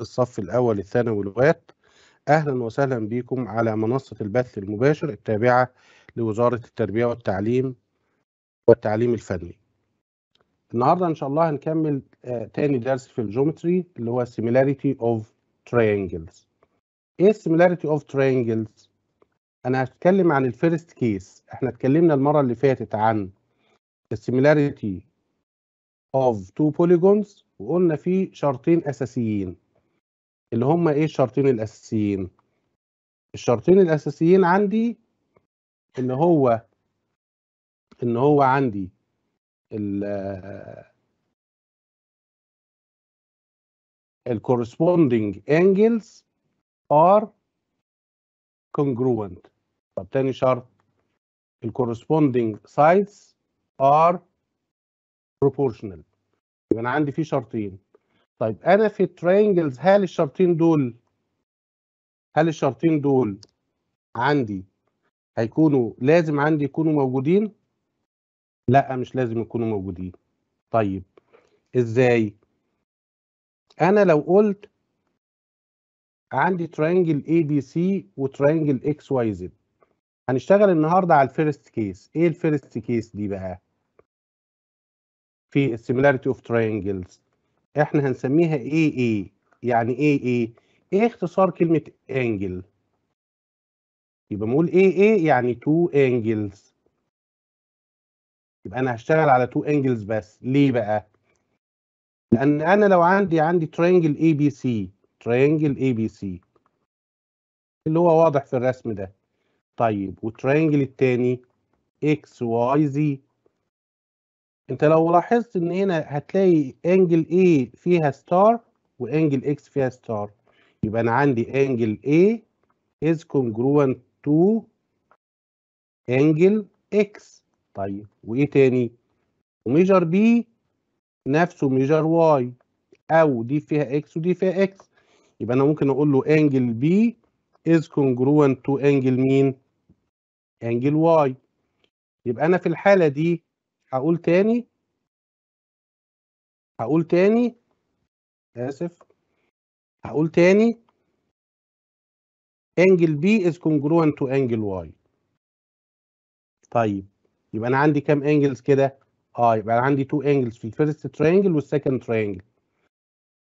الصف الأول الثانوي لغات أهلا وسهلا بكم على منصة البث المباشر التابعة لوزارة التربية والتعليم والتعليم الفني النهاردة إن شاء الله هنكمل آه، تاني درس في الجيومتري اللي هو similarity of triangles إيه similarity of triangles؟ أنا هتكلم عن الفيرست كيس إحنا اتكلمنا المرة اللي فاتت عن similarity of two polygons وقلنا فيه شرطين أساسيين اللي هم ايه الشرطين الاساسيين الشرطين الاساسيين عندي ان هو ان هو عندي ال آه، corresponding angles are congruent طب تاني شرط ال corresponding sides are proportional يبقى انا عندي فيه شرطين طيب انا في الترينجلز هل الشرطين دول هل الشرطين دول عندي هيكونوا لازم عندي يكونوا موجودين لا مش لازم يكونوا موجودين طيب ازاي انا لو قلت عندي ترينجل اي بي سي وترينجل اكس واي زد هنشتغل النهارده على الفيرست كيس ايه الفيرست كيس دي بقى في السيميلاريتي اوف ترينجلز احنا هنسميها اي اي يعني اي ايه ايه اختصار كلمة انجل يبقى نقول اي اي يعني تو انجلز يبقى انا هشتغل على تو انجلز بس ليه بقى لان انا لو عندي عندي ترينجل اي بي سي ترينجل اي بي سي اللي هو واضح في الرسم ده طيب والترينجل التاني اكس واي زي انت لو لاحظت ان هنا هتلاقي انجل A فيها ستار وانجل X فيها ستار يبقى انا عندي انجل A is congruent to انجل X طيب وايه تاني وميجر B نفسه ميجر Y او دي فيها X ودي فيها X يبقى انا ممكن اقول له انجل B is congruent to انجل مين انجل Y يبقى انا في الحالة دي هقول تاني هقول تاني اسف هقول تاني انجل بي از congruent تو انجل واي طيب يبقى انا عندي كام انجلز كده اه يبقى انا عندي تو انجلز في الفيرست ترينجل والسكند ترينجل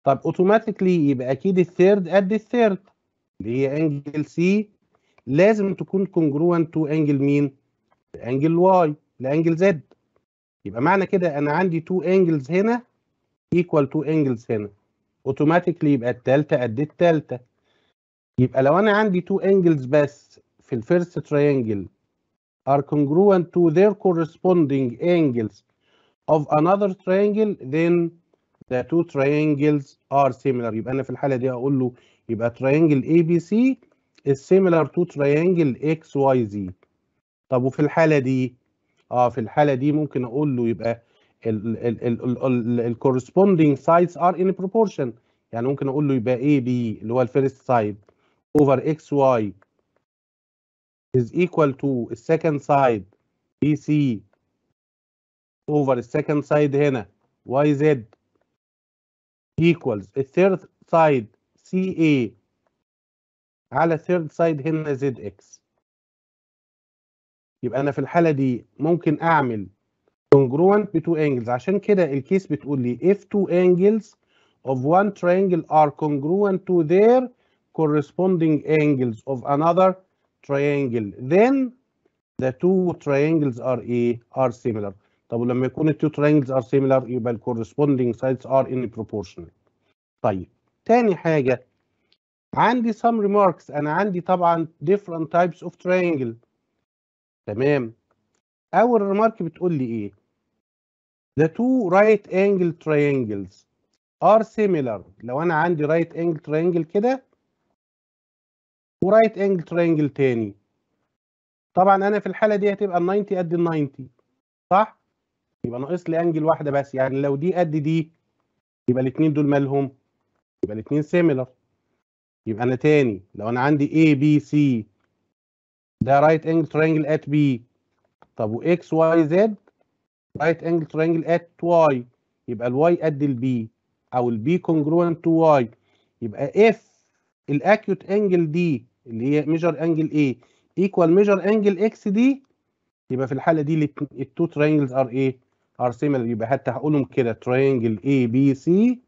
طب اوتوماتيكلي يبقى اكيد الثيرد قد الثيرد اللي هي انجل سي لازم تكون congruent تو انجل مين انجل واي لانجل زد يبقى معنى كده انا عندي تو انجلز هنا equal تو انجلز هنا اوتوماتيكلي يبقى الثالثه قد الثالثه يبقى لو انا عندي تو انجلز بس في الفيرست تريانجل are congruent to their corresponding angles of another triangle then the two triangles are similar يبقى انا في الحاله دي اقول له يبقى triangle ABC is similar to triangle XYZ طب وفي الحاله دي اه في الحاله دي ممكن اقول له يبقى الكورسبوندينج سايدز ار ان بروبورشن يعني ممكن اقول له يبقى اي بي اللي هو الفيرست سايد اوفر اكس واي از ايكوال تو السكند سايد بي سي اوفر السكند سايد هنا واي زد ايكوالز الثيرد سايد سي اي على الثيرد سايد هنا زد اكس يبقى انا في الحاله دي ممكن اعمل congruent ب two angles عشان كده الكيس بتقول لي if two angles of one triangle are congruent to their corresponding angles of another triangle then the two triangles are a are similar طب ولما يكون التو triangles are similar يبقى ال corresponding sides are in proportion طيب تاني حاجة عندي some remarks أنا عندي طبعا different types of triangle تمام اول ريمارك بتقول لي ايه the two right angle triangles are similar لو انا عندي right angle triangle كده ورايت انجل ترينجل تاني طبعا انا في الحاله دي هتبقى ال 90 قد ال 90 صح يبقى ناقص لي انجل واحده بس يعني لو دي قد دي يبقى الاثنين دول مالهم يبقى الاثنين سيميلر يبقى انا تاني لو انا عندي اي بي سي ده رايت انجل ترينجل ات بي طب واكس واي زد رايت انجل ترينجل ات واي يبقى الواي قد البي او البي كونجروينت تو واي يبقى اف الاكيوت انجل دي اللي هي ميجر انجل ايه ايكوال ميجر انجل اكس دي يبقى في الحاله دي التو ترينجلز ار ايه ار سيميلر يبقى حتى هقولهم كده ترينجل اي بي سي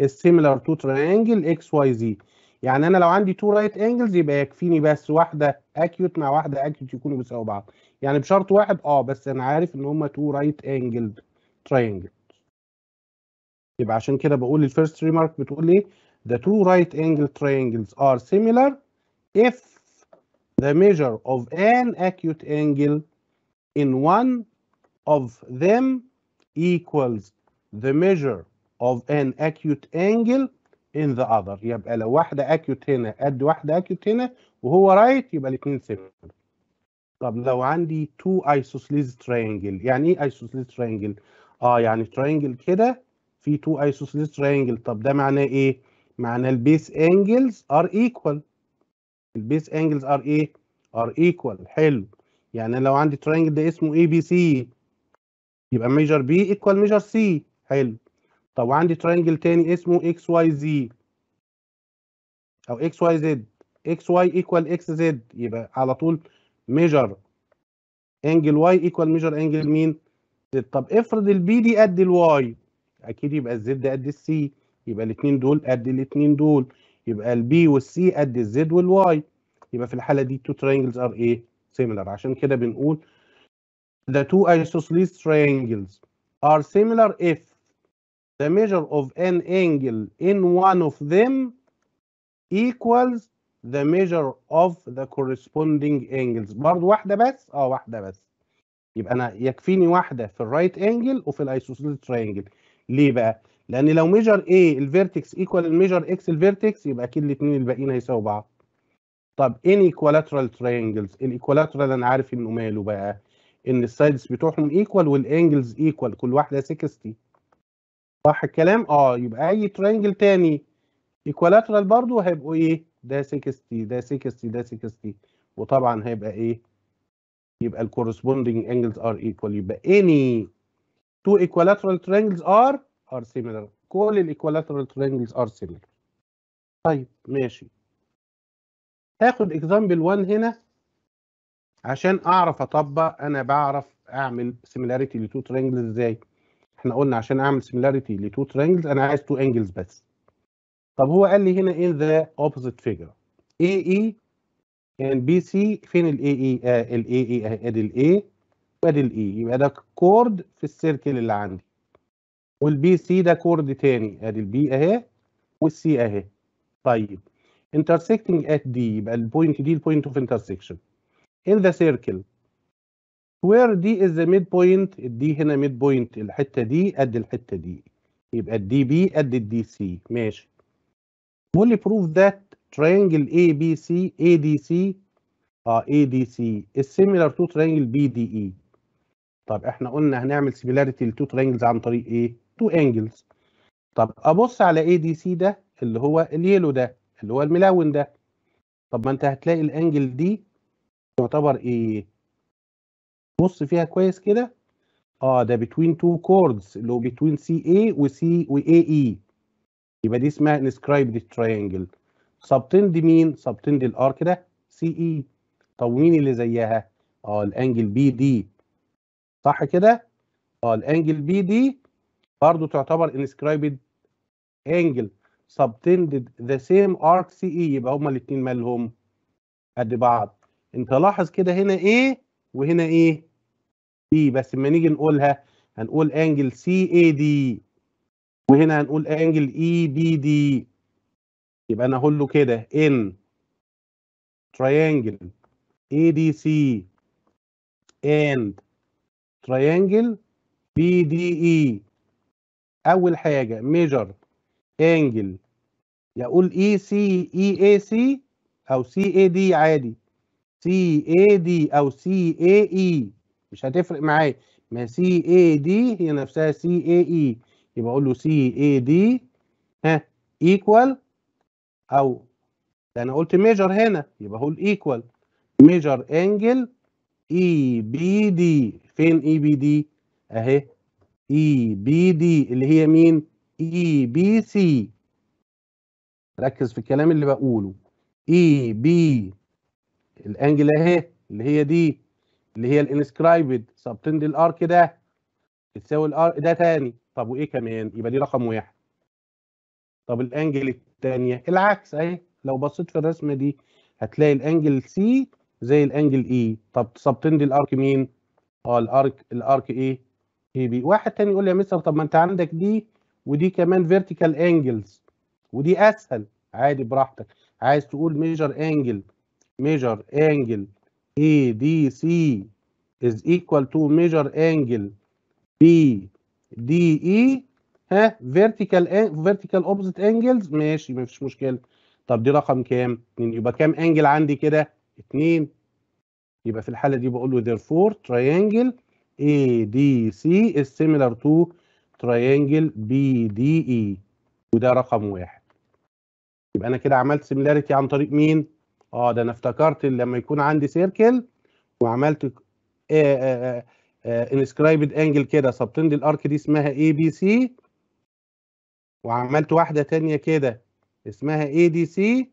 is similar to triangle XYZ يعني انا لو عندي تو رايت انجلز يبقى يكفيني بس واحده اكيوت مع واحده اكيوت يكونوا بيساووا بعض يعني بشرط واحد اه بس انا عارف ان هما تو رايت انجلد تراينجل يبقى عشان كده بقول الفيرست ريمارك بتقول ايه the two right angle triangles are similar if the measure of an acute angle in one of them equals the measure of an acute angle ان ذا اذر يبقى لو واحده اكيوت هنا قد واحده اكيوت هنا وهو رايت right يبقى الاثنين صفر طب لو عندي تو ايسوسليز ترينجل يعني ايه ايسوسليز ترينجل اه يعني ترينجل كده في تو ايسوسليز ترينجل طب ده معناه ايه معناه البيس انجلز ار ايكوال البيس انجلز ار ايه ار ايكوال حلو يعني لو عندي ترينجل ده اسمه اي بي سي يبقى ميجر بي ايكوال ميجر سي حلو طب وعندي ترينجل تاني اسمه اكس واي زي او اكس واي زد اكس واي ايكوال اكس زد يبقى على طول ميجر انجل واي ايكوال ميجر انجل مين؟ زد طب افرض البي دي قد الواي اكيد يبقى الزد قد السي يبقى الاثنين دول قد الاثنين دول يبقى البي والسي قد الزد والواي يبقى في الحاله دي تو ترينجلز ار ايه؟ سيميلر عشان كده بنقول the two isosceles triangles are similar if the measure of an angle in one of them equals the measure of the corresponding angles برضو واحدة بس اه واحدة بس يبقى انا يكفيني واحدة في الرايت انجل وفي isosceles ترينجل ليه بقى لان لو ميجر A الفيرتكس ايكوال الميجر X الفيرتكس يبقى اكيد الاثنين الباقيين هيساووا بعض طب ان ايكوالاترال ترينجلز الايكوالاترال انا عارف انه ماله بقى ان السايدز بتوعهم ايكوال والانجلز ايكوال كل واحده 60 صح الكلام اه يبقى اي ترينجل تاني ايكوالاترال برضو هيبقوا ايه ده 60 ده 60 ده 60 وطبعا هيبقى ايه يبقى الكورسبوندنج انجلز ار ايكوال يبقى اني تو ايكوالاترال ترينجلز ار ار سيميلر كل الايكوالاترال ترينجلز ار سيميلر طيب ماشي هاخد اكزامبل 1 هنا عشان اعرف اطبق انا بعرف اعمل سيميلاريتي لتو ترينجلز ازاي احنا قلنا عشان اعمل سيميلاريتي لتو ترينجلز انا عايز تو انجلز بس طب هو قال لي هنا ان ذا اوبوزيت فيجر اي اي ان بي سي فين الاي e؟ اي آه، الاي e، اي آه، ادي الاي وادي الاي e. يبقى ده كورد في السيركل اللي عندي والبي سي ده كورد تاني ادي البي اهي والسي اهي طيب intersecting at D يبقى البوينت دي البوينت اوف intersection in the circle where دي از ميد بوينت الدي هنا ميد بوينت الحته دي قد الحته دي يبقى الدي بي قد الدي سي ماشي will prove that triangle ABC ADC اه ADC is similar to triangle BDE طب احنا قلنا هنعمل similarity لتو triangles عن طريق ايه؟ تو angles طب ابص على ADC ده اللي هو اليلو ده اللي هو الملون ده طب ما انت هتلاقي الانجل دي تعتبر ايه؟ بص فيها كويس كده اه ده بتوين تو كوردز اللي هو بتوين سي اي وسي و اي e. يبقى دي اسمها inscribed تراينجل سبتند مين سبتند الار كده سي اي e. طب مين اللي زيها اه الانجل بي دي صح كده اه الانجل بي دي برضو تعتبر inscribed انجل subtended ذا سيم ارك سي اي يبقى هما الاثنين مالهم قد بعض انت لاحظ كده هنا ايه وهنا ايه دي بس لما نيجي نقولها هنقول انجل سي اي دي وهنا هنقول انجل اي بي دي يبقى انا اقول له كده ان تريانجل اي دي سي and triangle BDE أول حاجة measure angle يقول اي سي أو CAD عادي سي اي دي او سي اي اي مش هتفرق معايا ما سي اي دي هي نفسها سي اي اي يبقى اقول له سي اي دي ها ايكوال او ده انا قلت ميجر هنا يبقى هقول ايكوال ميجر انجل اي بي دي فين اي بي دي اهي اي بي دي اللي هي مين اي بي سي ركز في الكلام اللي بقوله اي e بي الانجل اهي اللي هي دي اللي هي الانسكرايبد سبتند الارك ده بتساوي الارك ده تاني طب وايه كمان يبقى دي رقم واحد طب الانجل الثانيه العكس اهي لو بصيت في الرسمه دي هتلاقي الانجل سي زي الانجل اي e. طب سبتند الارك مين اه الارك الارك ايه اي بي واحد تاني يقول لي يا مستر طب ما انت عندك دي ودي كمان فيرتيكال انجلز ودي اسهل عادي براحتك عايز تقول ميجر انجل major angle ADC is equal to major angle BDE ها vertical vertical opposite angles ماشي مفيش مشكله طب دي رقم كام؟ 2 يبقى كام انجل عندي كده؟ 2 يبقى في الحاله دي بقول له therefore triangle ADC is similar to triangle BDE وده رقم واحد يبقى انا كده عملت similarity عن طريق مين؟ اه ده انا افتكرت لما يكون عندي سيركل وعملت انسكرايبد انجل آه، آه، آه، كده سبتند الارك دي اسمها اي بي سي وعملت واحده تانية كده اسمها اي دي سي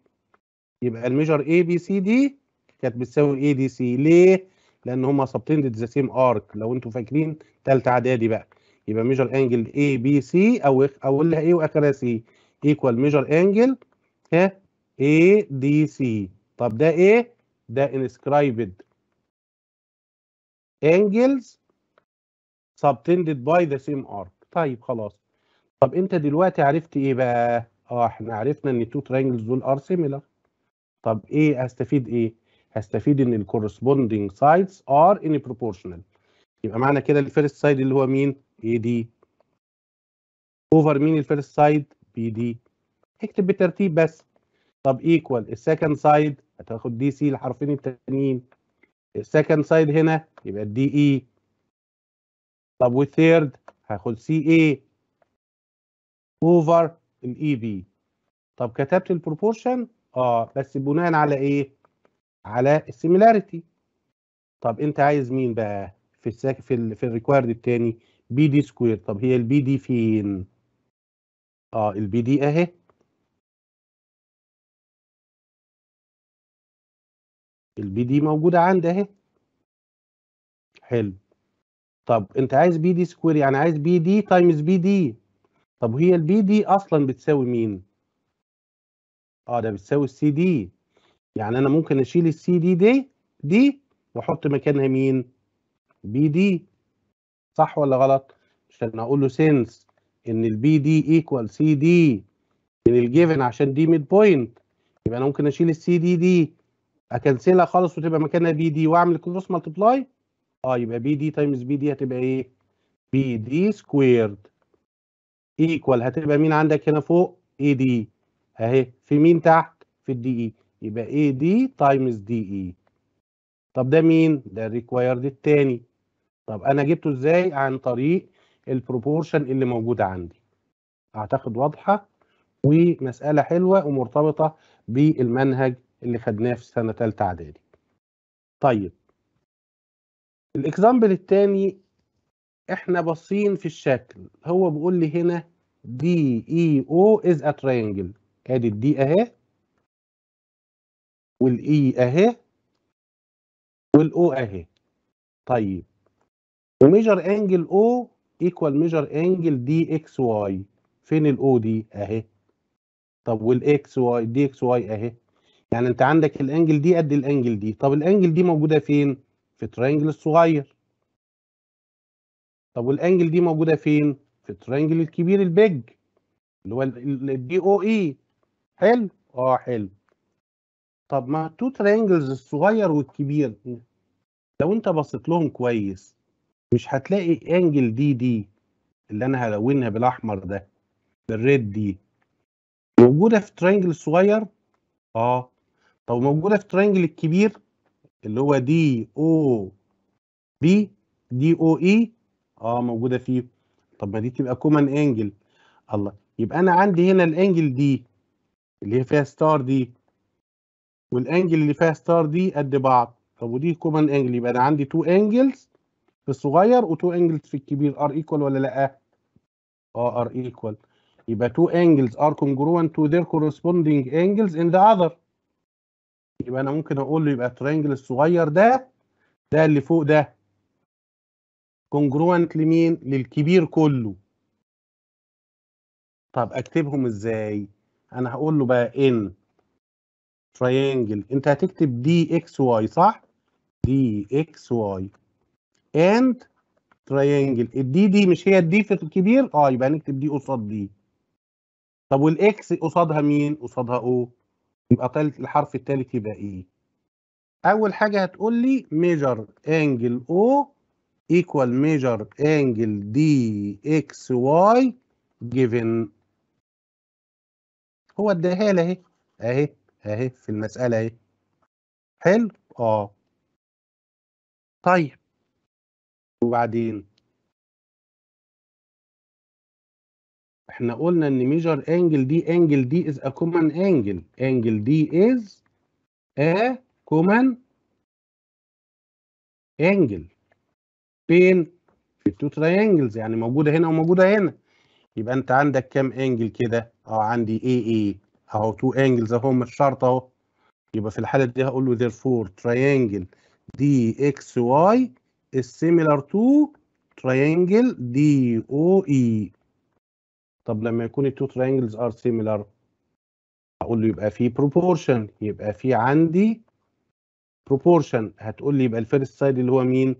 يبقى الميجر اي بي سي دي كانت بتساوي اي دي سي ليه؟ لان هما سبتند ذا سيم ارك لو انتم فاكرين ثالثه اعدادي بقى يبقى ميجر انجل اي بي سي او اولها ايه واخرها سي ايكوال ميجر انجل ها اي دي سي طب ده ايه ده inscribed angles subtended by the same arc طيب خلاص طب انت دلوقتي عرفت ايه بقى اه احنا عرفنا ان تو ترينجلز دول ار سيميلر طب ايه هستفيد ايه هستفيد ان الكورسبوندنج سايدز ار ان بروبورشنال يبقى معنى كده الفيرست سايد اللي هو مين اي دي اوفر مين الفيرست سايد بي دي اكتب بالترتيب بس طب ايكوال السكند سايد هتاخد دي سي الحرفين التانيين السكند سايد هنا يبقى الدي اي e. طب والثيرد هاخد سي اي اوفر الاي بي طب كتبت البروبورشن اه بس بناء على ايه على السيميلاريتي طب انت عايز مين بقى في الساك في الـ في الريكوايرد الثاني بي دي سكوير طب هي البي دي فين اه البي دي اهي البي دي موجودة عندي اهي حلو طب انت عايز بي دي سكوير يعني عايز بي دي تايمز بي دي طب وهي البي دي اصلا بتساوي مين اه ده بتساوي السي دي يعني انا ممكن اشيل السي دي دي دي واحط مكانها مين بي دي صح ولا غلط عشان اقول له سينس ان البي دي ايكوال سي دي من الجيفن عشان دي ميد بوينت يبقى انا ممكن اشيل السي دي دي اكنسلها خالص وتبقى مكانها بي دي واعمل كروس ملتبلاي اه يبقى بي دي تايمز بي دي هتبقى ايه بي دي سكويرد ايكوال هتبقى مين عندك هنا فوق اي دي اهي في مين تحت في الدي اي e. يبقى اي دي تايمز دي اي طب ده مين ده الريكوايرد التاني طب انا جبته ازاي عن طريق البروبورشن اللي موجوده عندي اعتقد واضحه ومساله حلوه ومرتبطه بالمنهج اللي خدناه في سنة تالتة إعدادي. طيب الإكزامبل التاني إحنا باصين في الشكل هو بيقول لي هنا دي إي أو إز أ ترينجل آدي الدي أهي والإي e أهي والأو أهي طيب وميجر أنجل أو إيكوال ميجر أنجل دي إكس واي فين الأو دي أهي طب والإكس واي دي إكس واي أهي يعني انت عندك الانجل دي قد الانجل دي طب الانجل دي موجوده فين في الترينجل الصغير طب والانجل دي موجوده فين في الترينجل الكبير البيج اللي هو الدي او اي e. حلو اه حلو طب ما تو ترينجلز الصغير والكبير لو انت بصيت لهم كويس مش هتلاقي انجل دي دي اللي انا هلونها بالاحمر ده بالريد دي موجوده في ترينجل الصغير اه طب موجوده في الترينجل الكبير اللي هو دي او بي دي او اي اه موجوده فيه طب ما دي تبقى كومن انجل الله يبقى انا عندي هنا الانجل دي اللي هي فيها ستار دي والانجل اللي فيها ستار دي قد بعض طب ودي كومن انجل يبقى انا عندي تو انجلز في الصغير وتو انجلز في الكبير ار ايكوال ولا لا اه ار ايكوال يبقى تو انجلز ار congruent تو ذير كورسبوندينج انجلز in the other يبقى انا ممكن اقول له يبقى الترينجل الصغير ده ده اللي فوق ده congruent لمين للكبير كله طب اكتبهم ازاي انا هقول له بقى ان triangle انت هتكتب دي اكس واي صح دي اكس واي اند تريانجل الدي دي مش هي الدي في الكبير اه يبقى هنكتب دي قصاد دي طب والاكس قصادها مين قصادها او يبقى تالت الحرف التالت يبقى ايه اول حاجه هتقول لي ميجر انجل او ايكوال ميجر انجل دي اكس واي جيفن هو اداها لي اهي اهي اهي في المساله اهي حلو اه طيب وبعدين احنا قلنا ان ميجر انجل دي انجل دي از ا كومن انجل انجل دي از ا كومن انجل بين في التو تراينجلز يعني موجوده هنا وموجوده هنا يبقى انت عندك كام انجل كده اه عندي اي اي اهو تو انجلز اهو مش شرط اهو يبقى في الحاله دي هقول له therefore triangle dxy is similar to triangle DOE طب لما يكون التو ترينجلز ار سيميلار هقول له يبقى في بروبورشن يبقى في عندي بروبورشن هتقول لي يبقى الفيرست سايد اللي هو مين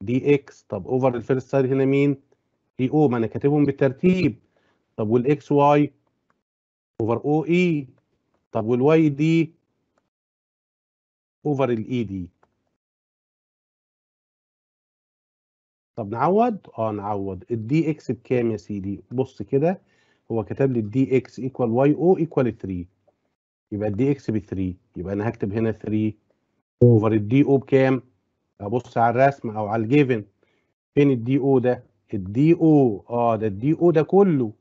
دي اكس طب اوفر الفيرست سايد هنا مين دي او ما انا كاتبهم بالترتيب طب والاكس واي اوفر او اي طب والواي دي اوفر الاي دي طب نعوض اه نعوض الدي اكس بكام يا سيدي بص كده هو كتب لي الدي اكس ايكوال واي او ايكوال 3 يبقى الدي اكس ب 3 يبقى انا هكتب هنا 3 اوفر الدي او بكام ابص على الرسم او على الجيفن فين الدي او ده الدي او اه ده الدي او ده كله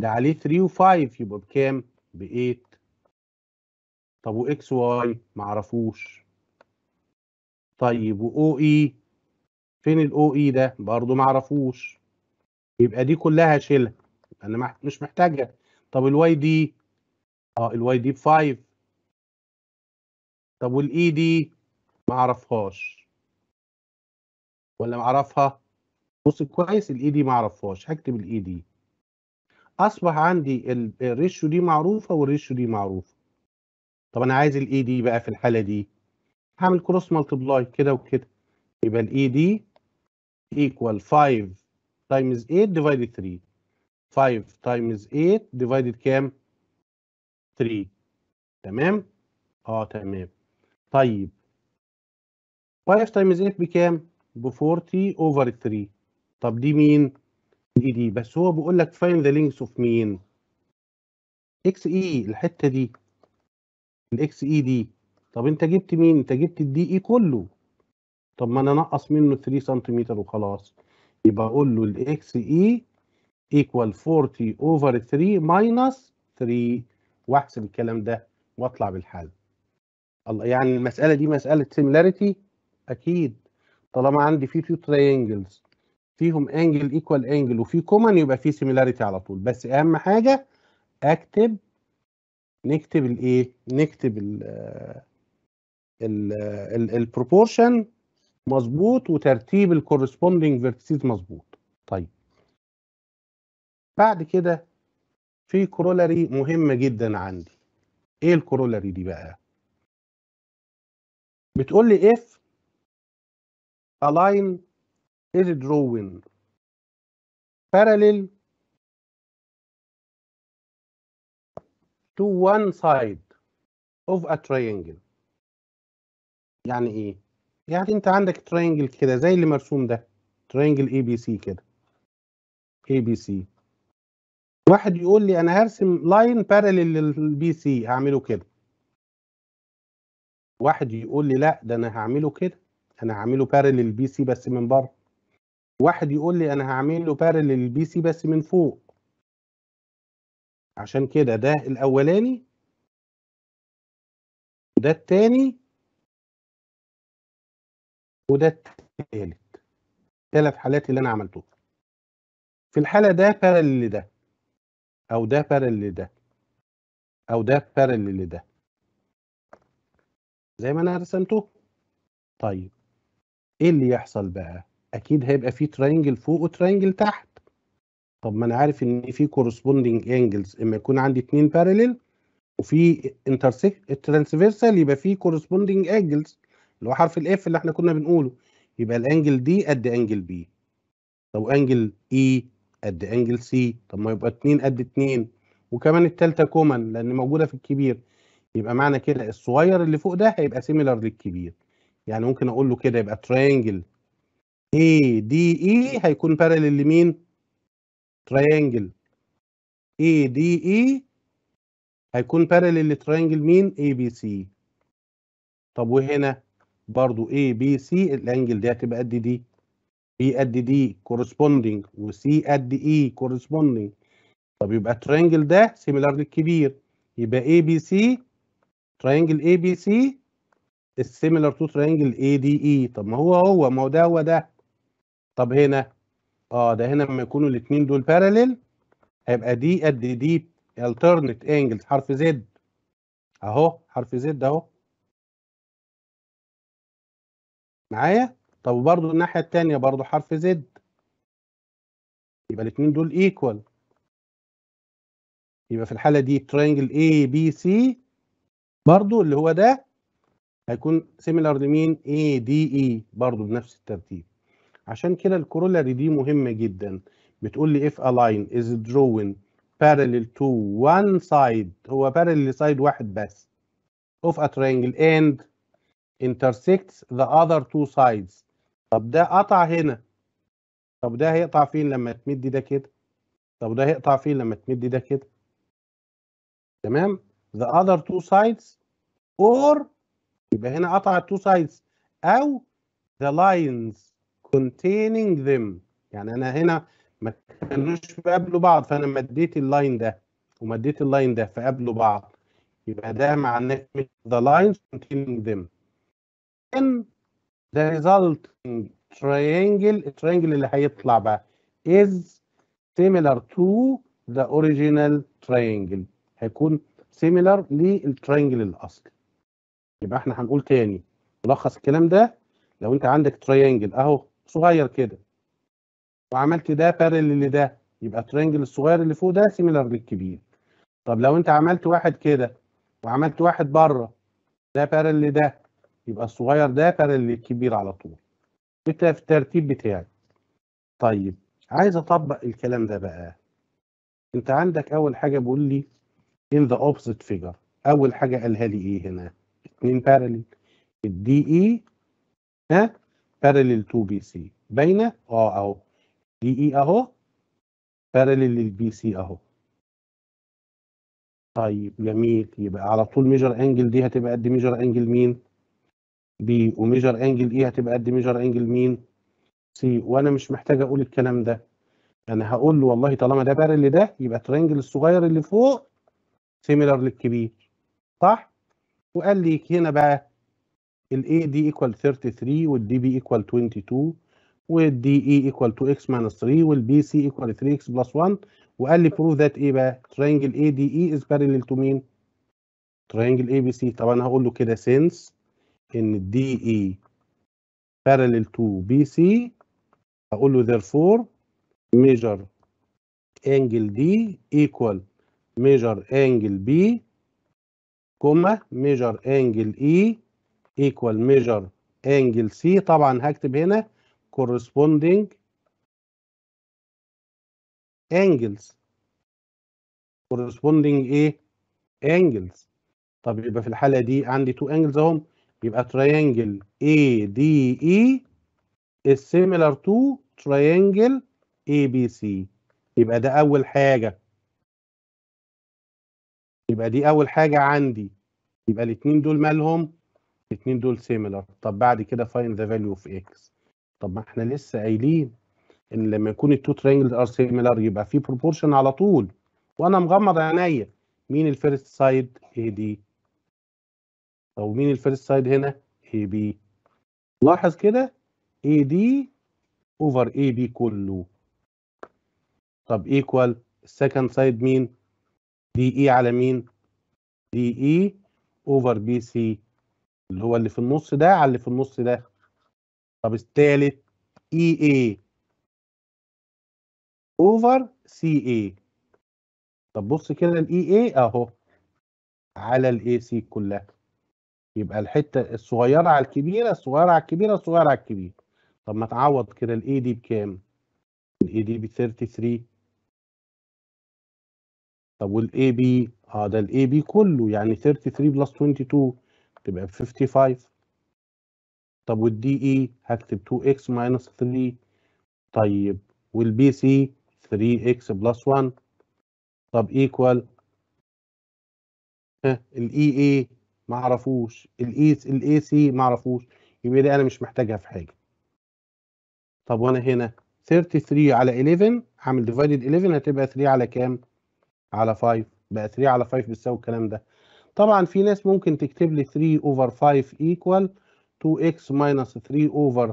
ده عليه 3 و5 يبقى بكام ب 8 طب واكس واي معرفوش طيب واو اي فين الاو اي e ده برضو ما اعرفوش يبقى دي كلها شيلها انا مش محتاجها طب الواي دي اه الواي دي ب 5 طب والاي دي e ما اعرفهاش ولا ما اعرفها بص كويس الاي دي e ما اعرفهاش هكتب الاي دي اصبح عندي الريشو دي معروفه والريشو دي معروفه طب انا عايز الاي دي بقى في الحاله دي هعمل كروس مالتبلاي كده وكده يبقى الاي دي equal 5 times 8 divided 3 5 times 8 divided كام 3 تمام اه تمام طيب 5 times 8 بكام ب 40 over 3 طب دي مين دي دي بس هو بيقول لك find the length of مين اكس اي الحته دي الاكس اي e دي طب انت جبت مين انت جبت الدي اي e كله طب ما انا انقص منه 3 سنتيمتر وخلاص يبقى اقول له الاكس اي ايكوال 40 اوفر 3 ماينس 3 واحسب الكلام ده واطلع بالحل الله يعني المساله دي مساله سيميلاريتي اكيد طالما عندي في تو تراينجلز فيهم انجل ايكوال انجل وفي كومن يبقى في سيميلاريتي على طول بس اهم حاجه اكتب نكتب الايه نكتب ال آه، ال آه، البروبورشن مظبوط وترتيب الكورسبوندنج فيرتيسز مظبوط طيب بعد كده في كورولاري مهمه جدا عندي ايه الكورولاري دي بقى بتقول لي اف a line is drawn parallel to one side of a triangle يعني ايه يعني انت عندك ترينجل كده زي اللي مرسوم ده ترينجل اي بي سي كده اي بي سي واحد يقول لي انا هرسم لاين بارلل للبي سي هعمله كده واحد يقول لي لا ده انا هعمله كده انا هعمله بارلل للبي سي بس من بره واحد يقول لي انا هعمله بارلل للبي سي بس من فوق عشان كده ده الاولاني ده التاني وده التالت ثلاث حالات اللي انا عملتهم في الحاله ده بارل لده او ده بارل لده او ده بارل لده زي ما انا رسمته طيب ايه اللي يحصل بقى اكيد هيبقى فيه ترينجل فوق وترينجل تحت طب ما انا عارف ان في كورسبوندنج انجلز اما يكون عندي اتنين بارلل وفي انترسيك ترانسفيرسال يبقى في كورسبوندنج انجلز اللي هو حرف الاف اللي احنا كنا بنقوله يبقى الانجل دي قد انجل بي طب انجل اي e قد انجل سي طب ما يبقى 2 قد 2 وكمان الثالثه كومن لان موجوده في الكبير يبقى معنى كده الصغير اللي فوق ده هيبقى سيميلر للكبير يعني ممكن اقول له كده يبقى ترينجل اي دي اي هيكون بارلل لمين ترينجل اي دي اي هيكون بارلل لترينجل مين اي بي سي طب وهنا برضو A B C الانجل دي هتبقى قد دي B قد دي corresponding و C قد E corresponding طب يبقى الترينجل ده سيميلار للكبير يبقى A B C ترينجل A B C السيميلار تو ترينجل A D E طب ما هو هو ما هو ده هو ده طب هنا اه ده هنا لما يكونوا الاثنين دول باراليل هيبقى دي قد دي alternate angles حرف زد اهو حرف زد اهو معايا طب وبرضه الناحية التانية برضه حرف زد يبقى الاتنين دول ايكوال يبقى في الحالة دي ترينجل اي بي سي برضه اللي هو ده هيكون سيميلر لمين اي دي اي برضه بنفس الترتيب عشان كده الكورولاري دي مهمة جدا بتقول لي if a line is drawn parallel to one side هو parallel لسايد واحد بس of a triangle and intersects the other two sides طب ده قطع هنا طب ده هيقطع فين لما تمد ده كده طب ده هيقطع فين لما تمد ده كده تمام the other two sides or يبقى هنا قطع التو sides او the lines containing them يعني انا هنا ما كانوش بيقابلوا بعض فانا مديت اللاين ده ومديت اللاين ده فقابلوا بعض يبقى ده معناه the lines containing them then the resulting triangle الترينجل اللي هيطلع بقى is similar to the original triangle هيكون similar للترينجل الاصلي يبقى احنا هنقول تاني ملخص الكلام ده لو انت عندك ترينجل اهو صغير كده وعملت ده بارل لده يبقى الترينجل الصغير اللي فوق ده سيميلر للكبير طب لو انت عملت واحد كده وعملت واحد بره ده بارل لده يبقى الصغير ده كان الكبير على طول في الترتيب بتاعي طيب عايز اطبق الكلام ده بقى انت عندك اول حاجه بيقول لي in the opposite figure اول حاجه قالها لي ايه هنا اتنين parallel الدي اي ها parallel to بي سي باينه اه اهو دي اي اهو parallel للبي سي اهو طيب جميل يبقى على طول ميجر انجل دي هتبقى قد ميجر انجل مين بي وميجر انجل اي هتبقى قد ميجر انجل مين سي وانا مش محتاج اقول الكلام ده انا هقول له والله طالما ده بارل لده يبقى الترينجل الصغير اللي فوق سيميلر للكبير صح وقال لي هنا بقى الاي دي ايكوال 33 والدي بي ايكوال 22 والدي اي ايكوال 2 اكس ماينس 3 والبي سي ايكوال 3 اكس بلس 1 وقال لي بروف ذات ايه بقى ترينجل اي دي اي از بارلل تو مين ترينجل اي بي سي طب انا هقول له كده سينس ان الدي اي parallel to BC اقول له therefore measure angle D equal measure angle B كوما measure angle E equal measure angle C طبعا هكتب هنا corresponding angles corresponding ايه angles طب يبقى في الحالة دي عندي two angles اهم يبقى ترينجل اي دي اي is similar to بي ABC يبقى ده أول حاجة يبقى دي أول حاجة عندي يبقى الاتنين دول مالهم؟ الاتنين دول سيميلار طب بعد كده فاين ذا فاليو اوف اكس طب ما احنا لسه قايلين ان لما يكون التو ترينجلز ار سيميلار يبقى في بروبورشن على طول وانا مغمض عينيا مين الفيرست سايد؟ اي دي؟ طب مين الفيرست سايد هنا؟ اي بي لاحظ كده اي دي اوفر اي بي كله طب ايكوال السكند سايد مين؟ دي اي على مين؟ دي اي اوفر بي سي اللي هو اللي في النص ده على اللي في النص ده طب الثالث اي اي اوفر سي اي طب بص كده الاي اي e اهو على الاي سي كلها يبقى الحته الصغيره على الكبيره الصغيره على الكبيره الصغيره على الكبيره طب ما تعوض كده الاي دي بكام الاي دي ب 33 طب والاي بي اه ده الاي بي كله يعني 33 بلس 22 تبقى ب 55 طب والدي اي e؟ هكتب 2x ماينس 3 طيب والبي سي 3x بلس 1 طب ايكوال الاي اي ما اعرفوش الاي e الاي سي e ما اعرفوش يبقى دي انا مش محتاجها في حاجه طب وانا هنا 33 على 11 اعمل ديفايدد 11 هتبقى 3 على كام على 5 بقى 3 على 5 بتساوي الكلام ده طبعا في ناس ممكن تكتب لي 3 اوفر 5 ايكوال 2x minus 3 over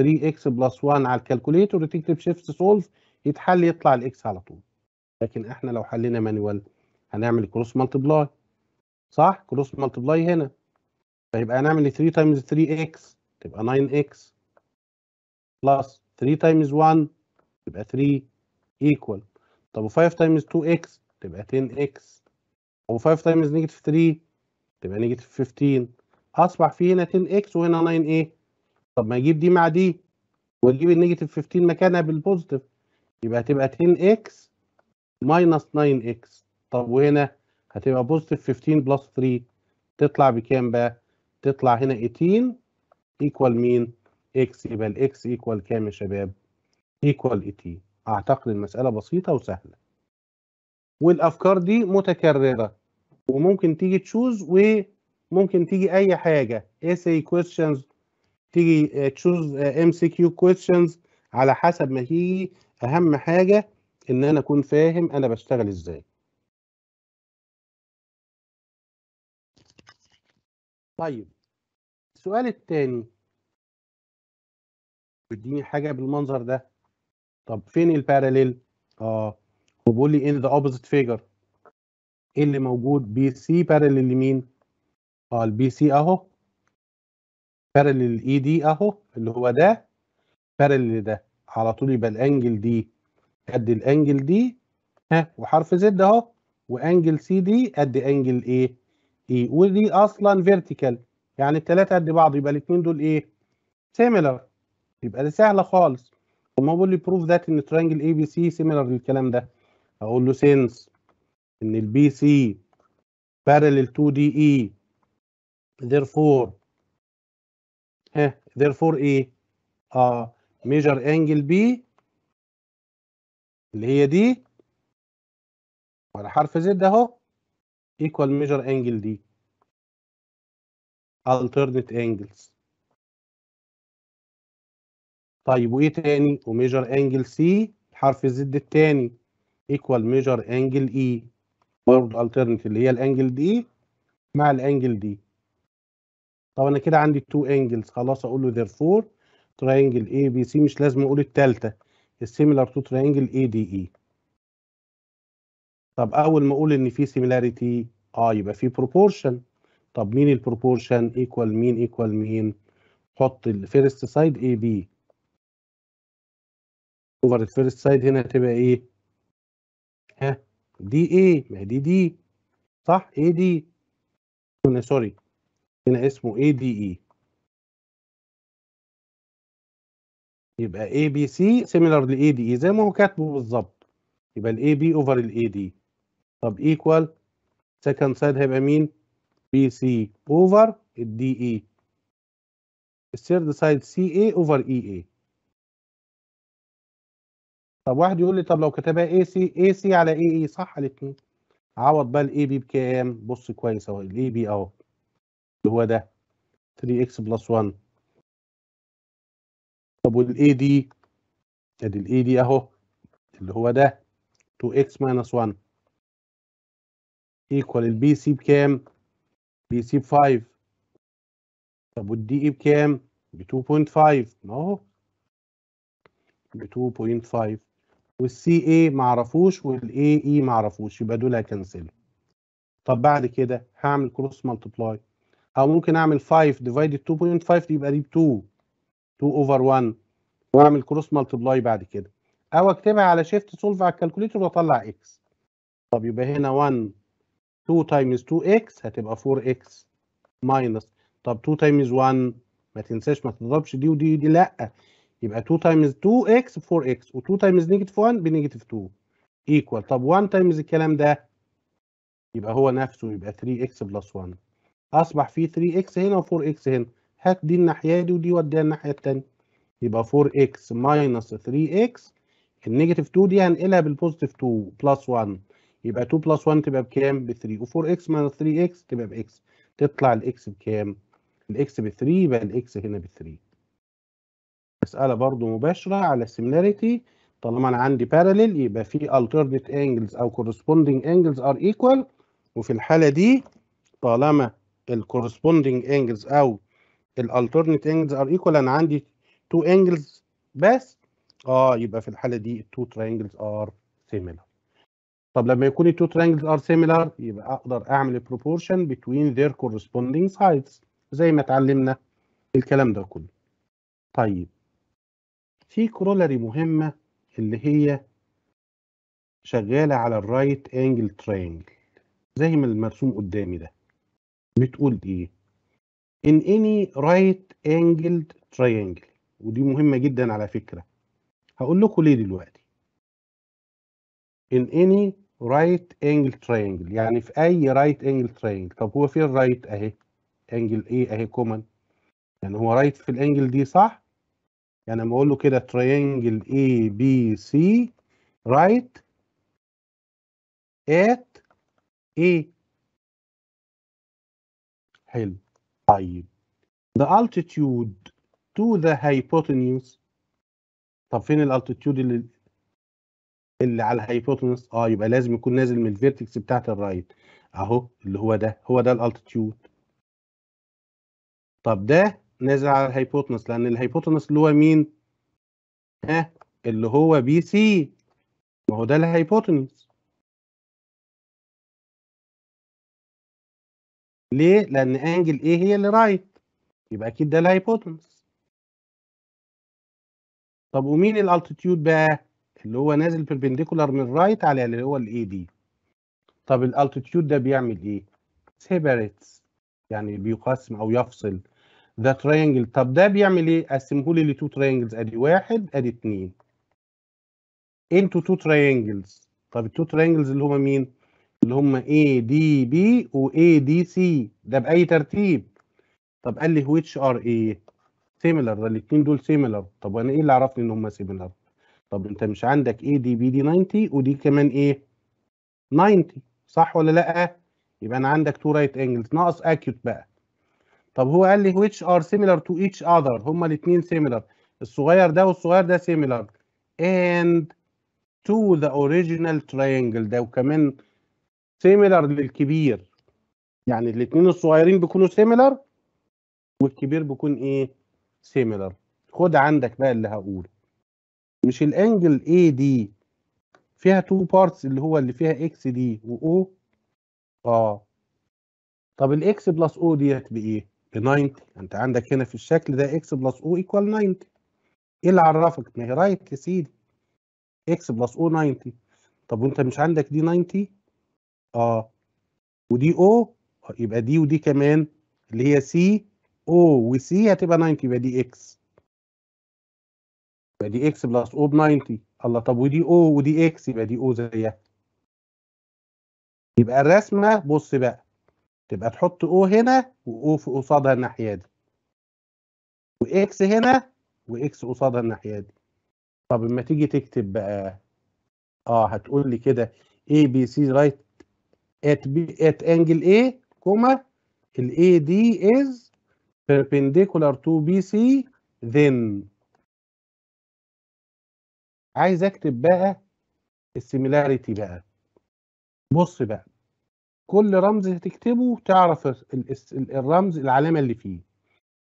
3x plus 1 على الكالكوليتور وتكتب شيفت سولف يتحل يطلع الاكس على طول لكن احنا لو حلينا مانوال هنعمل كروس مالتبلاي صح كروس مالتبلاي هنا فيبقى هنعمل 3 تايمز 3 اكس تبقى 9 اكس بلس 3 تايمز 1 تبقى 3 ايكوال طب و5 تايمز 2 اكس تبقى 10 اكس و5 تايمز نيجاتيف 3 تبقى نيجاتيف 15 اصبح في هنا 10 اكس وهنا 9 ايه طب ما اجيب دي مع دي واجيب النيجاتيف 15 مكانها بالبوزيتيف يبقى هتبقى 10 اكس ماينس 9 اكس طب وهنا هتبقى بوزيتيف 15 بلس 3 تطلع بكام بقى؟ تطلع هنا 18 ايكوال مين؟ اكس يبقى الاكس ايكوال كام يا شباب؟ ايكوال 18 اعتقد المساله بسيطه وسهله. والافكار دي متكرره وممكن تيجي تشوز وممكن تيجي اي حاجه اساي questions تيجي آه، تشوز ام سي كيو questions على حسب ما تيجي اهم حاجه ان انا اكون فاهم انا بشتغل ازاي. طيب السؤال الثاني بيديني حاجه بالمنظر ده طب فين الباراليل اه وبيقول لي ان ذا اوبوزيت فيجر ايه اللي موجود بي سي باراليل لمين اه البي سي اهو باراليل اي دي اهو اللي هو ده باراليل ده على طول يبقى الانجل دي قد الانجل دي ها وحرف زد اهو وانجل سي دي قد انجل ايه اي ودي اصلا فيرتيكال يعني الثلاثه قد بعض يبقى الاثنين دول ايه سيميلر يبقى دي سهله خالص وما بقول لي بروف ذات ان ترينجل اي بي سي سيميلر للكلام ده اقول له سينس ان البي سي بارلل تو دي اي therefore ها therefore ايه اه ميجر انجل بي اللي هي دي على حرف زد اهو ايكوال ميجر انجل دي alternate angles طيب وايه تاني وميجر انجل سي حرف الزد التاني ايكوال ميجر انجل اي برضه alternate اللي هي الانجل دي مع الانجل دي طب انا كده عندي تو انجلز خلاص اقول له therefore triangle ABC مش لازم اقول التالتة السيميلار تو triangle ADE طب اول ما اقول ان في سيميلاريتي اه يبقى في بروبورشن طب مين البروبورشن ايكوال مين ايكوال مين حط الفيرست سايد اي بي اوفر الفيرست سايد هنا تبقى ايه ها دي اي ما دي دي صح اي دي هنا سوري هنا اسمه اي دي اي يبقى اي بي سي سيميلر لاي دي اي زي ما هو كاتبه بالظبط يبقى الاي بي اوفر الاي دي طب ايكوال سكند سايد هيبقى مين بي سي اوفر الدي اي الثيرد سايد سي اي اوفر اي اي طب واحد يقول لي طب لو كتبها اي سي اي سي على اي اي e. صح الاثنين عوض بقى الاي بي بكام بص كويس اهو الاي بي اهو اللي هو ده 3 اكس بلس 1 طب والاي دي ادي الاي دي اهو اللي هو ده 2 اكس ماينس 1 ايكوال البي سي بكام؟ بي سي ب 5 طب والدي اي بكام؟ ب 2.5 ما هو ب 2.5 والسي اي معرفوش والاي اي e معرفوش يبقى دول هكنسلوا طب بعد كده هعمل كروس مالتبلاي او ممكن اعمل 5 ديفايدد 2.5 يبقى دي ب 2 2 اوفر 1 واعمل كروس مالتبلاي بعد كده او اكتبها على شيفت سولف على الكالكوليتر واطلع اكس طب يبقى هنا 1 2 تايمز 2x هتبقى 4x ماينس طب 2 تايمز 1 ما تنساش ما تضربش دي ودي ودي لا يبقى 2 تايمز 2x 4x و2 تايمز نيجاتيف 1 بنيجاتيف 2 ايكوال طب 1 تايمز الكلام ده يبقى هو نفسه يبقى 3x بلس 1 اصبح في 3x هنا و4x هنا هات دي الناحيه دي ودي وديها الناحيه الثانيه يبقى 4x ماينس 3x النيجاتيف 2 دي هنقلها بالبوزيتيف 2 بلس 1 يبقى 2 بلس 1 تبقى بكام؟ ب 3 و4 اكس ماينس 3 اكس تبقى باكس تطلع الاكس بكام؟ الاكس ب 3 يبقى الاكس هنا ب 3 مساله برضو مباشره على السيميلاريتي طالما انا عندي بارلل يبقى في alternate angles او corresponding angles are equal وفي الحاله دي طالما الكورسبوندنج corresponding angles او الالترنت alternate angles are equal انا عندي 2 angles بس اه يبقى في الحاله دي التو triangles are similar طب لما يكون التو ترانجلز ار سيميلار يبقى اقدر اعمل بروبورشن بتوين ذير كورسبوندينج سايدز زي ما اتعلمنا الكلام ده كله طيب في كورولاري مهمه اللي هي شغاله على الرايت انجل ترينجل زي ما المرسوم قدامي ده بتقول ايه in any right angled triangle ودي مهمه جدا على فكره هقول لكم ليه دلوقتي in any right angle triangle يعني في اي right angle triangle طب هو فين right اهي angle A, اهي common. يعني هو right في الانجل دي صح يعني لما اقول له كده triangle ABC right at A حلو طيب the altitude to the hypotenuse طب فين الالتيتيود اللي اللي على الهايبوتنس اه يبقى لازم يكون نازل من الفيرتكس بتاعت الرايت اهو اللي هو ده هو ده الالتيتيود طب ده نازل على الهايبوتنس لان الهايبوتنس اللي هو مين ها اللي هو بي سي ما هو ده الهايبوتنس ليه لان انجل ايه هي اللي رايت يبقى اكيد ده الهايبوتنس طب ومين الالتيتيود بقى اللي هو نازل بيربنديكولار من رايت على اللي هو الاي دي طب الالتيتيود ده بيعمل ايه سيبريتس يعني بيقسم او يفصل ذا ترينجل طب ده بيعمل ايه قسمه لي لتو ترينجلز ادي واحد ادي اتنين انتو تو ترينجلز طب التو ترينجلز اللي هما مين اللي هما اي دي بي و A D C ده بأي ترتيب طب قال لي ويتش ار ايه سيميلر ده الاثنين دول سيميلر طب انا ايه اللي عرفني ان هما سيميلر طب انت مش عندك اي دي بي دي 90 ودي كمان ايه 90 صح ولا لا يبقى انا عندك تو رايت انجلز ناقص اكيوت بقى طب هو قال لي which are similar to each other هما الاثنين similar الصغير ده والصغير ده similar and to the original triangle ده وكمان similar للكبير يعني الاثنين الصغيرين بيكونوا similar والكبير بيكون ايه similar خد عندك بقى اللي هقوله مش الانجل اي دي فيها تو بارتس اللي هو اللي فيها اكس دي واو اه طب الاكس بلس او ديت بايه؟ ب 90 انت عندك هنا في الشكل ده اكس بلس او ايكوال 90 ايه اللي عرفك؟ ما هي رايت يا سيدي اكس بلس او 90 طب وانت مش عندك دي 90 اه ودي او آه، يبقى دي ودي كمان اللي هي سي او وسي هتبقى 90 يبقى دي اكس يبقى دي اكس بلس او ب 90 الله طب ودي او ودي اكس يبقى دي او زيها يبقى الرسمه بص بقى تبقى تحط او هنا واو في قصادها الناحيه دي واكس هنا واكس قصادها الناحيه دي طب اما تيجي تكتب بقى اه هتقول لي كده اي بي سي رايت ات بي ات انجل اي كوما الاي دي از perpendicular to BC then عايز اكتب بقى السيميلاريتي بقى بص بقى كل رمز هتكتبه تعرف الرمز العلامه اللي فيه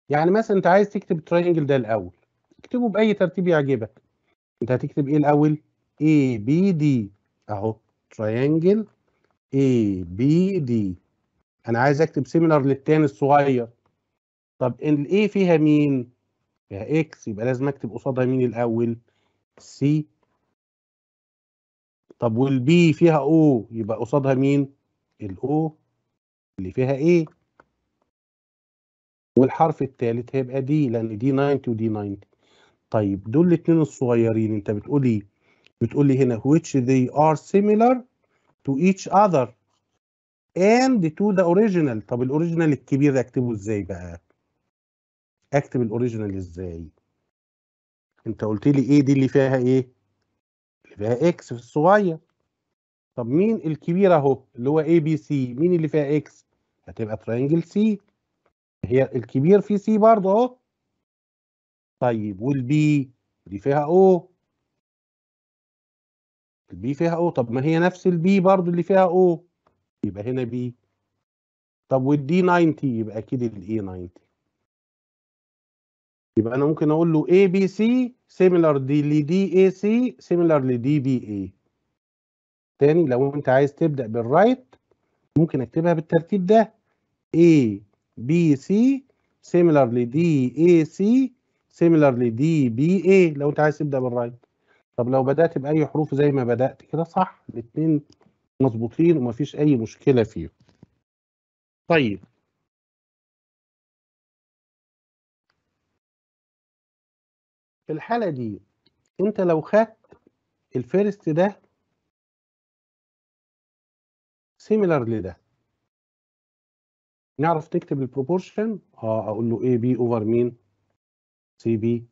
يعني مثلا انت عايز تكتب التراينجل ده الاول اكتبه باي ترتيب يعجبك انت هتكتب ايه الاول اي بي دي اهو تراينجل اي بي دي انا عايز اكتب سيميلر للتاني الصغير طب ال A فيها مين فيها اكس يبقى لازم اكتب قصادها مين الاول سي طب والبي فيها او يبقى قصادها مين الاو اللي فيها ايه والحرف الثالث هيبقى دي لان دي 90 ودي 90 طيب دول الاثنين الصغيرين انت بتقولي إيه؟ بتقولي هنا which they are similar to each other and to the original طب الاوريجينال الكبير اكتبه ازاي بقى اكتب الاوريجينال ازاي انت قلت لي ايه دي اللي فيها ايه اللي فيها اكس في الصغير طب مين الكبيره اهو اللي هو اي بي سي مين اللي فيها اكس هتبقى ترينجل سي هي الكبير في سي برضه اهو طيب والبي دي فيها او البي فيها او طب ما هي نفس البي برضه اللي فيها او يبقى هنا بي طب والدي 90 يبقى اكيد الاي 90 يبقى انا ممكن اقول له اي بي سي سيميلار دي لدي اي سي سيميلار لدي بي اي تاني لو انت عايز تبدا بالرايت ممكن اكتبها بالترتيب ده اي بي سي سيميلار لدي اي سي سيميلار لدي بي اي لو انت عايز تبدا بالرايت طب لو بدات باي حروف زي ما بدات كده صح الاثنين مظبوطين ومفيش اي مشكله فيهم طيب في الحالة دي انت لو خدت الفيرست ده سيميلر لده نعرف نكتب البروبورشن اه اقول له اي بي اوفر مين سي بي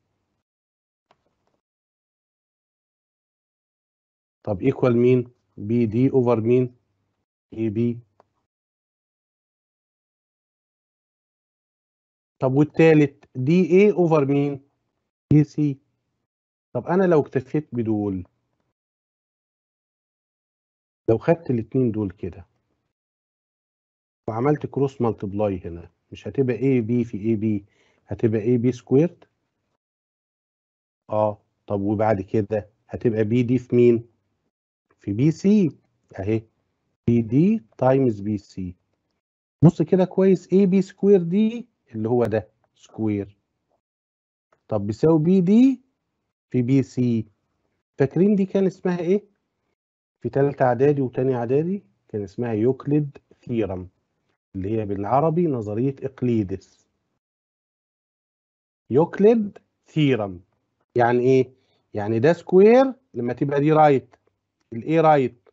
طب ايكوال مين بي دي اوفر مين اي بي طب والتالت دي ايه اوفر مين بي سي طب انا لو اكتفيت بدول لو خدت الاتنين دول كده وعملت كروس مالتبلاي هنا مش هتبقى اي بي في اي بي هتبقى اي بي سكويرد اه طب وبعد كده هتبقى بي دي في مين في بي سي اهي بي دي تايمز بي سي بص كده كويس اي بي سكوير دي اللي هو ده سكوير طب بيساوي بي دي في بي سي فاكرين دي كان اسمها ايه في تالتة اعدادي وتاني اعدادي كان اسمها يوكليد ثيرم اللي هي بالعربي نظرية اقليدس يوكليد ثيرم يعني ايه يعني ده سكوير لما تبقى دي رايت الاي رايت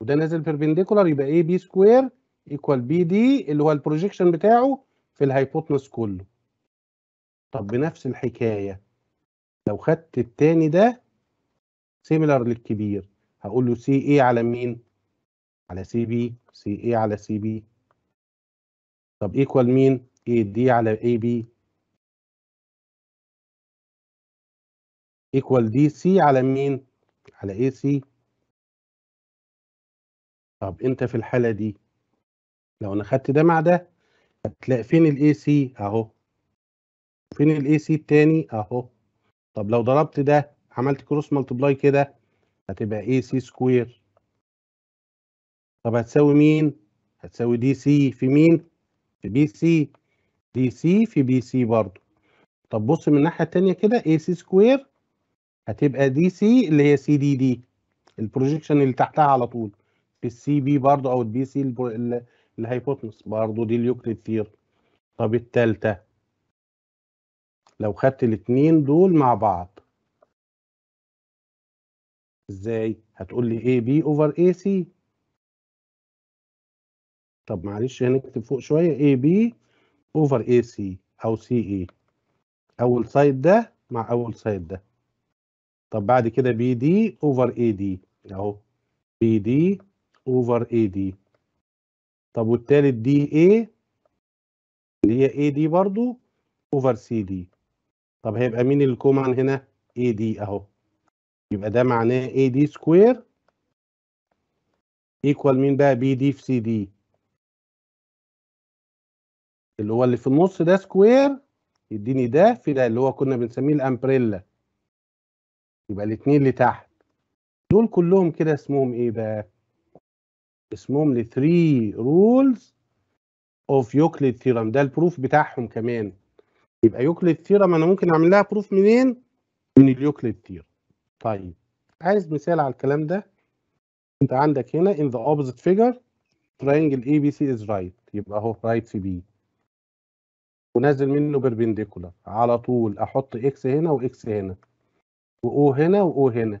وده نازل بيربنديكولار يبقى ايه بي سكوير ايكوال بي دي اللي هو البروجيكشن بتاعه في الهايبوتنس كله طب بنفس الحكاية لو خدت التاني ده سيميلر للكبير هقول له سي اي على مين على سي بي سي اي على سي بي طب ايكوال مين اي دي على اي بي ايكوال دي سي على مين على اي سي طب انت في الحالة دي لو انا خدت ده مع ده هتلاقي فين الاي سي اهو فين الاي سي التاني اهو طب لو ضربت ده عملت كروس ملتبلاي كده هتبقى اي سي سكوير طب هتساوي مين هتساوي دي سي في مين في بي سي دي سي في بي سي برضو طب بص من الناحيه التانيه كده اي سي سكوير هتبقى دي سي اللي هي سي دي دي البروجيكشن اللي تحتها على طول في السي بي برضو او البي سي الهايبوتنس برضو دي اليوكليد ثير طب التالتة لو خدت الاتنين دول مع بعض ازاي هتقول لي اي بي اوفر اي سي طب معلش هنكتب فوق شويه اي بي اوفر اي سي او سي اي e. اول سايد ده مع اول سايد ده طب بعد كده بي دي اوفر اي دي اهو بي دي اوفر اي دي طب والتالت دي ايه اللي هي اي دي برضو اوفر سي دي طب هيبقى مين الكومن هنا اي دي اهو يبقى ده معناه اي دي سكوير ايكوال مين بقى بي دي في سي دي اللي هو اللي في النص ده سكوير يديني ده في ده اللي هو كنا بنسميه الامبريلا يبقى الاثنين اللي تحت دول كلهم كده اسمهم ايه بقى اسمهم ل 3 رولز اوف يوكليد ثيرم ده البروف بتاعهم كمان يبقى يوكليد ثيرم انا ممكن اعمل لها بروف منين؟ من اليوكليد ثيرم. طيب عايز مثال على الكلام ده انت عندك هنا in the opposite figure triangle ABC is right يبقى اهو right في B ونازل منه perpendicular على طول احط x هنا X هنا و O هنا و O هنا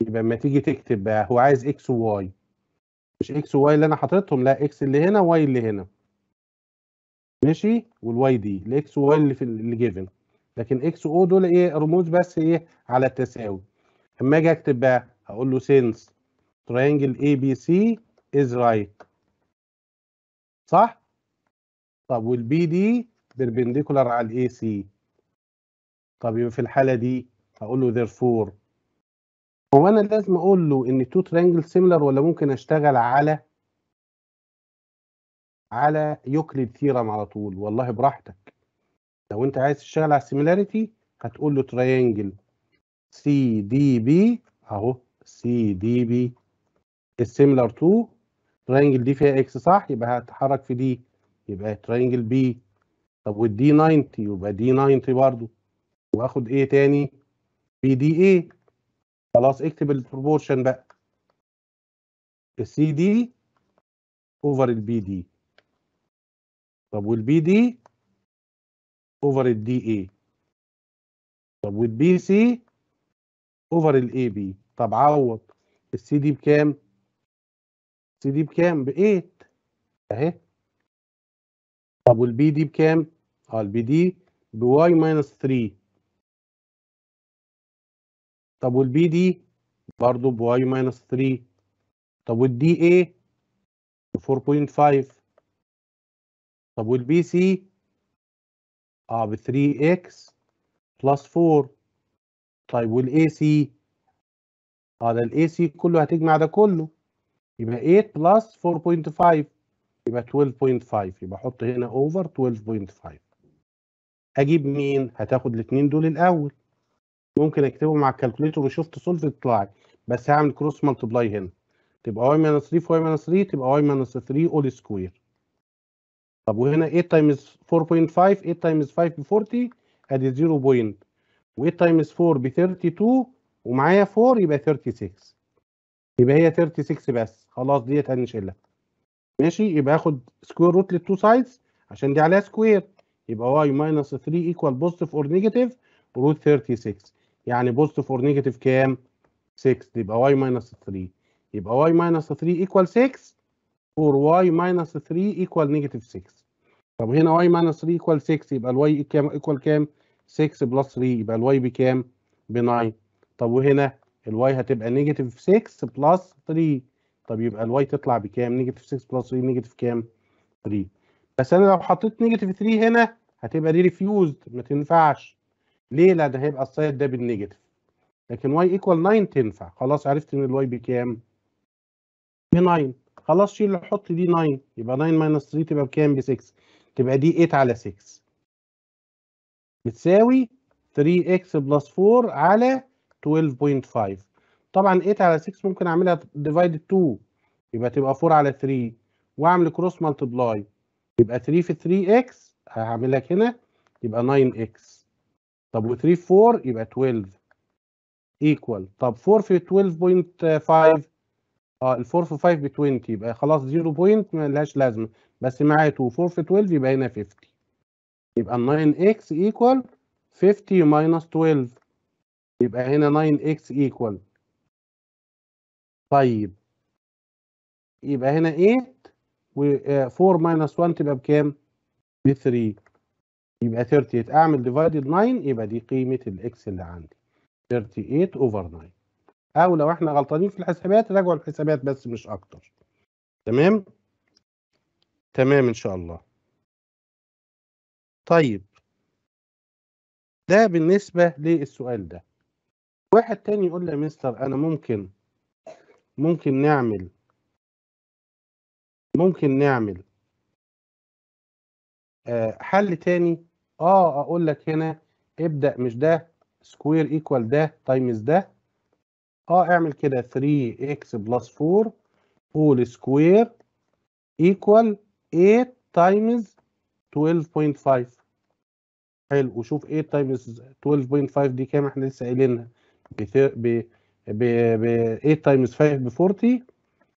يبقى اما تيجي تكتب بقى هو عايز x و y مش x و y اللي انا حاططهم لا x اللي هنا y اللي هنا ماشي والواي دي الاكس آه. واي اللي في اللي جيفن لكن اكس او دول ايه رموز بس ايه على التساوي اما اجي اكتب بقى هقول له سينس ترينجل اي بي سي از رايت صح طب والبي دي بيربنديكولار على الاي سي طب يبقى في الحاله دي هقول له therefore هو انا لازم اقول له ان تو ترينجل سيميلر ولا ممكن اشتغل على على يوكليد ثيرم على طول والله براحتك لو انت عايز تشتغل على السيميلاريتي هتقول له تريانجل سي دي بي اهو سي دي بي السيميلار تو تريانجل دي فيها اكس صح يبقى هتحرك في دي يبقى تريانجل بي طب والدي 90 يبقى دي 90 برضو واخد ايه تاني بي دي اي خلاص اكتب البروبورشن بقى السي دي اوفر البي دي طب والبي دي اوفر الدي اي طب والبي سي اوفر الاي بي طب عوض السي دي بكام السي دي بكام ب 8 اهي طب والبي دي بكام اه البي دي بواي ماينس 3 طب والبي دي برضه بواي ماينس 3 طب والدي اي ب 4.5 طب والبي سي اه ب 3 اكس بلس 4 طيب والاي سي اه ده الاي سي كله هتجمع ده كله يبقى 8 بلس 4.5 يبقى 12.5 يبقى احط هنا اوفر 12.5 اجيب مين هتاخد الاثنين دول الاول ممكن اكتبهم على الكالكوليتر وشفت صلف بتاعي بس هعمل كروس ملتبلاي هنا تبقى واي ماينس 3 في واي ماينس 3 تبقى واي ماينس 3 اول سكوير طب وهنا 8 تايمز 4.5 8 تايمز 5 ب 40 ادي 0 بوينت و8 تايمز 4 ب 32 ومعايا 4 يبقى 36 يبقى هي 36 بس خلاص ديت هنشيلها ماشي يبقى اخد سكوير روت للتو سايدز عشان دي عليها سكوير يبقى واي ماينس 3 ايكوال بوزيتيف اور نيجاتيف روت 36 يعني بوزيتيف اور نيجاتيف كام؟ 6 يبقى واي ماينس 3 يبقى واي ماينس 3 ايكوال 6 4 واي ماينس 3 ايكوال نيجاتيف 6 طب هنا y minus 3 equal 6 يبقى الواي كام equal كام 6 بلس 3 يبقى الواي بكام ب 9 طب وهنا الواي هتبقى نيجاتيف 6 بلس 3 طب يبقى الواي تطلع بكام نيجاتيف 6 بلس 3 نيجاتيف كام 3 بس انا لو حطيت نيجاتيف 3 هنا هتبقى دي ريفيوزد ما تنفعش ليه لان هيبقى السايد ده بالنيجاتيف لكن y equal 9 تنفع خلاص عرفت ان الواي بكام ب 9 خلاص شيل حط دي 9 يبقى 9 minus 3 تبقى بكام ب 6 تبقى دي 8 على 6 بتساوي 3x بلس 4 على 12.5 طبعا 8 على 6 ممكن اعملها ديفايد 2 يبقى تبقى 4 على 3 واعمل كروس ملتبلاي يبقى 3 في 3x هعمل لك هنا يبقى 9x طب و 3 في 4 يبقى 12 ايكوال طب 4 في 12.5 اه 4 في 5 ب 20 يبقى خلاص 0 بوينت ملهاش لازمه بس معايا 2 4 في 12 يبقى هنا 50 يبقى ال 9 9x equal 50 minus 12 يبقى هنا 9 x equal طيب يبقى هنا 8 و4 آه، minus 1 تبقى بكام؟ ب 3 يبقى 38 اعمل divided 9 يبقى دي قيمه الاكس اللي عندي 38 over 9 او لو احنا غلطانين في الحسابات راجعوا الحسابات بس مش اكتر تمام تمام ان شاء الله طيب ده بالنسبة للسؤال ده واحد تاني يقول لي يا مستر انا ممكن ممكن نعمل ممكن نعمل آه، حل تاني اه اقول لك هنا ابدأ مش ده سكوير ايكوال ده تايمز ده اه اعمل كده 3x بلس 4 whole square equal 8 times 12.5 حلو وشوف 8 times 12.5 دي كام احنا لسه قايلينها ب 8 times 5 ب 40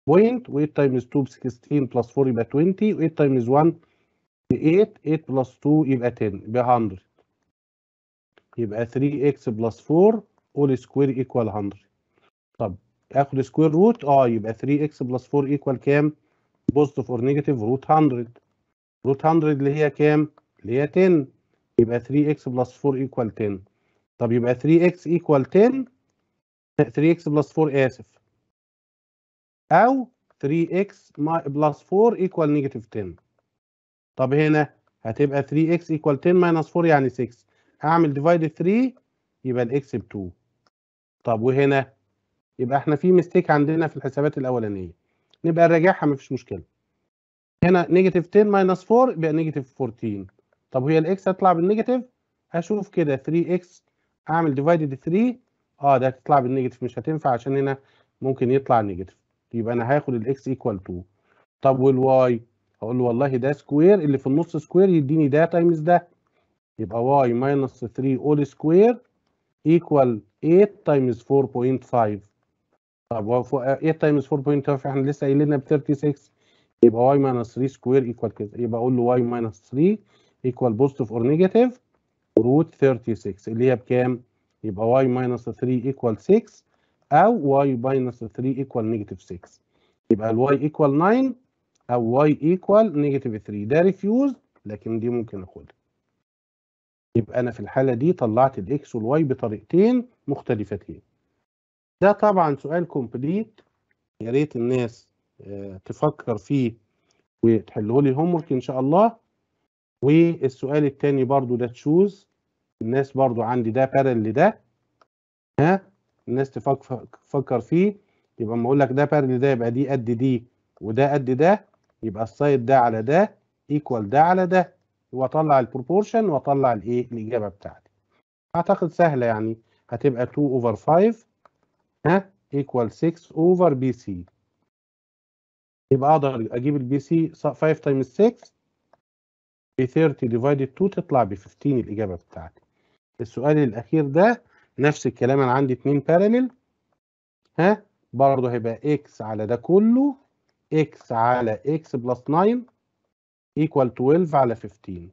بوينت و8 times 2 ب 16 بلس 4 يبقى 20 و8 times 1 ب 8 8 بلس 2 يبقى 10 يبقى 100 يبقى 3x بلس 4 all square equal 100 طب اخد سكوير روت اه يبقى 3 اكس بلس 4 ايكوال كام بوزيتيف اور نيجاتيف روت 100 روت 100 اللي هي كام اللي هي 10 يبقى 3 اكس بلس 4 ايكوال 10 طب يبقى 3 اكس ايكوال 10 3 اكس بلس 4 اسف او 3 اكس بلس 4 ايكوال نيجاتيف 10 طب هنا هتبقى 3 اكس ايكوال 10 ماينس 4 يعني 6 هعمل ديفايد 3 يبقى الاكس ب 2 طب وهنا يبقى احنا في ميستيك عندنا في الحسابات الاولانيه نبقى نراجعها مفيش مشكله هنا نيجاتيف 10 ماينس 4 يبقى نيجاتيف 14 طب هي الاكس هتطلع بالنيجاتيف هشوف كده 3 اكس اعمل ديفايدد 3 اه ده هتطلع بالنيجاتيف مش هتنفع عشان هنا ممكن يطلع نيجاتيف يبقى انا هاخد الاكس ايكوال 2 طب والواي هقول له والله ده سكوير اللي في النص سكوير يديني ده تايمز ده يبقى واي ماينس 3 اول سكوير ايكوال 8 تايمز 4.5 طب هو ايه تايمز 4.5 احنا لسه قايلين ب 36 يبقى واي ماينس 3 سكوير ايكوال كده يبقى اقول له واي ماينس 3 ايكوال بوزيتيف اور نيجاتيف روت 36 اللي هي بكام؟ يبقى واي ماينس 3 ايكوال 6 او واي ماينس 3 ايكوال نيجاتيف 6 يبقى الواي ايكوال 9 او واي ايكوال نيجاتيف 3 ده ريفيوز لكن دي ممكن اخدها يبقى انا في الحاله دي طلعت الاكس والواي بطريقتين مختلفتين ده طبعا سؤال كومبليت يا ريت الناس آه، تفكر فيه وتحله لي الهوم ورك ان شاء الله والسؤال الثاني برضو ده تشوز الناس برضو عندي ده بارل لده ها الناس تفكر فيه يبقى اما اقول لك ده بارل ده يبقى دي قد دي وده قد ده يبقى السايد ده على ده ايكوال ده على ده واطلع البروبورشن واطلع الايه الاجابه بتاعتي اعتقد سهله يعني هتبقى 2 اوفر 5 ها ايكوال 6 اوفر بي سي يبقى اقدر اجيب البي سي 5 تايمز 6 ب 30 ديفايدد 2 تطلع ب 15 الاجابه بتاعتي السؤال الاخير ده نفس الكلام انا عندي اتنين باراليل ها برضه هيبقى اكس على ده كله اكس على اكس بلس 9 ايكوال 12 على 15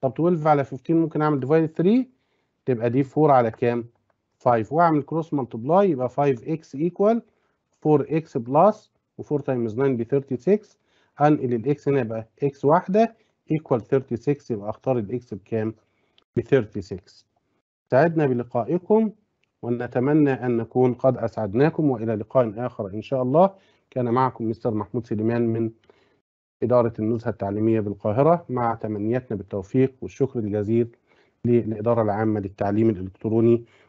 طب 12 على 15 ممكن اعمل ديفايد 3 تبقى دي 4 على كام 5 واعمل كروس مالتبلاي يبقى 5x ايكوال 4x بلس و4 تايمز 9 ب 36 انقل الاكس هنا يبقى x واحده ايكوال 36 يبقى اختار الاكس بكام؟ ب 36 سعدنا بلقائكم ونتمنى ان نكون قد اسعدناكم والى لقاء اخر ان شاء الله كان معكم مستر محمود سليمان من إدارة النزهة التعليمية بالقاهرة مع تمنياتنا بالتوفيق والشكر الجزيل للإدارة العامة للتعليم الإلكتروني